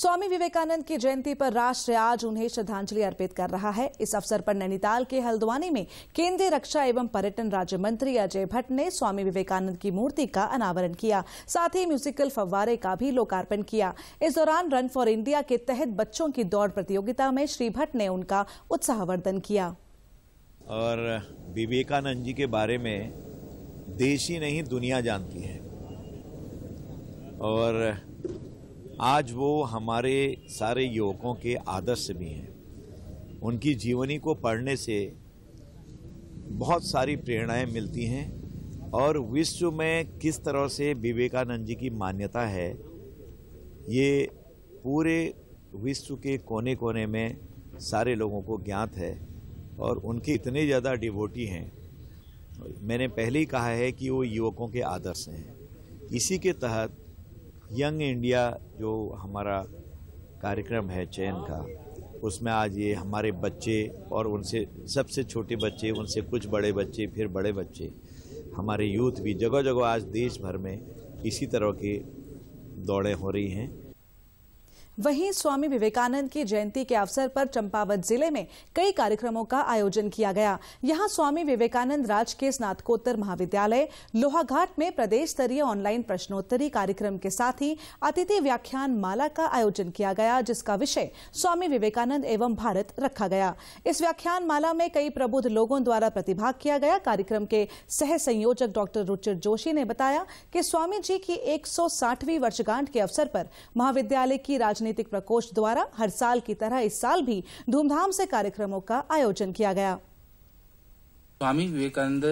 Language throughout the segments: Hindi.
स्वामी विवेकानंद की जयंती पर राष्ट्र आज उन्हें श्रद्धांजलि अर्पित कर रहा है इस अवसर पर नैनीताल के हल्द्वानी में केंद्रीय रक्षा एवं पर्यटन राज्य मंत्री अजय भट्ट ने स्वामी विवेकानंद की मूर्ति का अनावरण किया साथ ही म्यूजिकल फव्वारे का भी लोकार्पण किया इस दौरान रन फॉर इंडिया के तहत बच्चों की दौड़ प्रतियोगिता में श्री भट्ट ने उनका उत्साहवर्धन किया और विवेकानंद जी के बारे में देश ही नहीं दुनिया जानती है और आज वो हमारे सारे युवकों के आदर्श भी हैं उनकी जीवनी को पढ़ने से बहुत सारी प्रेरणाएं मिलती हैं और विश्व में किस तरह से विवेकानंद जी की मान्यता है ये पूरे विश्व के कोने कोने में सारे लोगों को ज्ञात है और उनके इतने ज़्यादा डिवोटी हैं मैंने पहले ही कहा है कि वो युवकों के आदर्श हैं इसी के तहत यंग इंडिया जो हमारा कार्यक्रम है चयन का उसमें आज ये हमारे बच्चे और उनसे सबसे छोटे बच्चे उनसे कुछ बड़े बच्चे फिर बड़े बच्चे हमारे यूथ भी जगह जगह आज देश भर में इसी तरह की दौड़ें हो रही हैं वहीं स्वामी विवेकानंद की जयंती के अवसर पर चंपावत जिले में कई कार्यक्रमों का आयोजन किया गया यहां स्वामी विवेकानंद राजकीय स्नातकोत्तर महाविद्यालय लोहाघाट में प्रदेश स्तरीय ऑनलाइन प्रश्नोत्तरी कार्यक्रम के साथ ही अतिथि व्याख्यान माला का आयोजन किया गया जिसका विषय स्वामी विवेकानंद एवं भारत रखा गया इस व्याख्यान माला में कई प्रबुद्ध लोगों द्वारा प्रतिभाग किया गया कार्यक्रम के सह संयोजक डॉक्टर रुचिर जोशी ने बताया कि स्वामी जी की एक वर्षगांठ के अवसर पर महाविद्यालय की राजनीति राजनीतिक प्रकोष्ठ द्वारा हर साल की तरह इस साल भी धूमधाम से कार्यक्रमों का आयोजन किया गया स्वामी विवेकानंद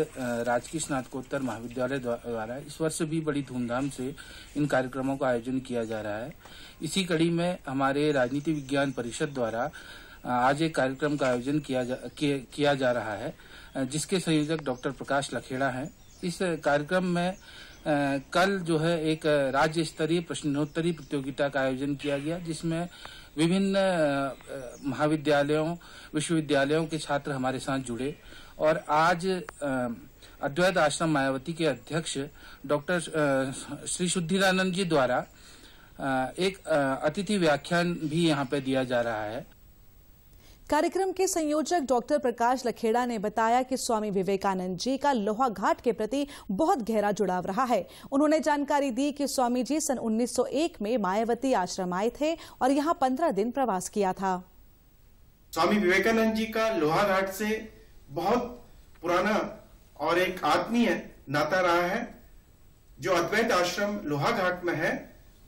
राजकीय स्नातकोत्तर महाविद्यालय द्वारा इस वर्ष भी बड़ी धूमधाम से इन कार्यक्रमों का आयोजन किया जा रहा है इसी कड़ी में हमारे राजनीति विज्ञान परिषद द्वारा आज एक कार्यक्रम का आयोजन किया जा, कि, किया जा रहा है जिसके संयोजक डॉक्टर प्रकाश लखेड़ा हैं इस कार्यक्रम में कल जो है एक राज्य स्तरीय प्रश्नोत्तरी प्रतियोगिता का आयोजन किया गया जिसमें विभिन्न महाविद्यालयों विश्वविद्यालयों के छात्र हमारे साथ जुड़े और आज अद्वैत आश्रम मायावती के अध्यक्ष डॉक्टर श्री शुद्धिरानंद जी द्वारा एक अतिथि व्याख्यान भी यहाँ पे दिया जा रहा है कार्यक्रम के संयोजक डॉक्टर प्रकाश लखेड़ा ने बताया कि स्वामी विवेकानंद जी का लोहा घाट के प्रति बहुत गहरा जुड़ाव रहा है उन्होंने जानकारी दी कि स्वामी जी सन 1901 में मायावती आश्रम आए थे और यहाँ पंद्रह दिन प्रवास किया था स्वामी विवेकानंद जी का लोहा घाट से बहुत पुराना और एक आत्मीय नाता रहा है जो अद्वैत आश्रम लोहा घाट में है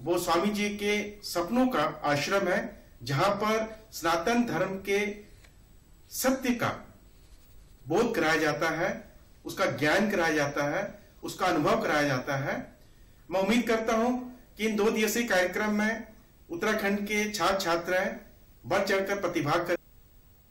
वो स्वामी जी के सपनों का आश्रम है जहां पर सनातन धर्म के सत्य का बोध कराया जाता है उसका ज्ञान कराया जाता है उसका अनुभव कराया जाता है मैं उम्मीद करता हूं कि इन दो दिवसीय कार्यक्रम में उत्तराखंड के छात्र छात्राएं बढ़ चढ़कर प्रतिभाग कर